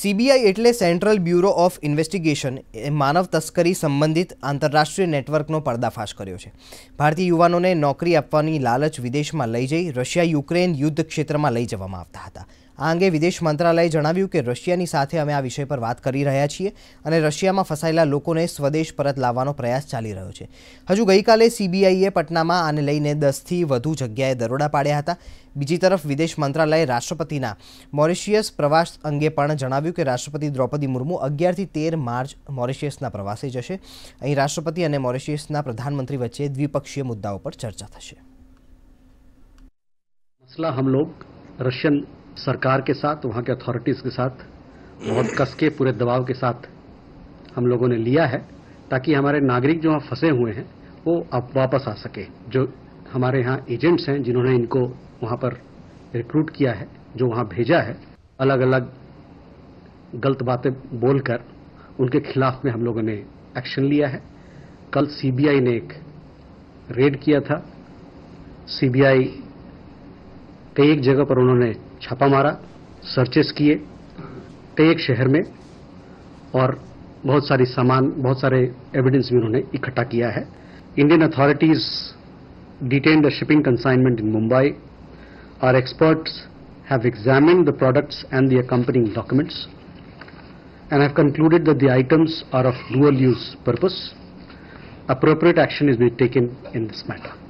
CBI એટલે central bureau of investigation એ માનવ તસ્કરી સંબંધિત આંતરરાષ્ટ્રીય નેટવર્કનો પર્દાફાશ કર્યો છે ભારતીય યુવાનોને નોકરી આપવાની લાલચ વિદેશમાં લઈ જઈ રશિયા યુક્રેન યુદ્ધ ક્ષેત્રમાં લઈ જવામાં આવતા હતા આ અંગે વિદેશ મંત્રાલયે જણાવ્યું કે રશિયાની સાથે અમે આ વિષય પર વાત કરી રહ્યા છીએ અને રશિયામાં ફસાયેલા લોકોને સ્વદેશ પરત લાવવાનો પ્રયાસ ચાલી રહ્યો છે હજુ ગઈકાલે સીબીઆઈએ પટનામાં આને લઈને દસથી વધુ જગ્યાએ દરોડા પાડ્યા હતા બીજી તરફ વિદેશ મંત્રાલયે રાષ્ટ્રપતિના મોરિશિયસ પ્રવાસ અંગે પણ જણાવ્યું કે રાષ્ટ્રપતિ દ્રૌપદી મુર્મુ અગિયારથી તેર માર્ચ મોરિશિયસના પ્રવાસે જશે અહીં રાષ્ટ્રપતિ અને મોરિશિયસના પ્રધાનમંત્રી વચ્ચે દ્વિપક્ષીય મુદ્દાઓ પર ચર્ચા થશે મસલા હમ લોગ રશિયન सरकार के साथ वहां के अथॉरिटीज के साथ बहुत कस के पूरे दबाव के साथ हम लोगों ने लिया है ताकि हमारे नागरिक जो वहां फंसे हुए हैं वो अब वापस आ सके जो हमारे यहाँ एजेंट्स हैं जिन्होंने इनको वहां पर रिक्रूट किया है जो वहां भेजा है अलग अलग गलत बातें बोलकर उनके खिलाफ में हम लोगों ने एक्शन लिया है कल सीबीआई ने एक रेड किया था सीबीआई कई एक जगह पर उन्होंने छापा मारा सर्चेस किए कई एक शहर में और बहुत सारी सामान बहुत सारे एविडेंस भी उन्होंने इकट्ठा किया है Indian authorities detain the shipping consignment in Mumbai are experts have examine the products and the accompanying documents and have concluded the items are of dual use purpose appropriate action is being taken in this matter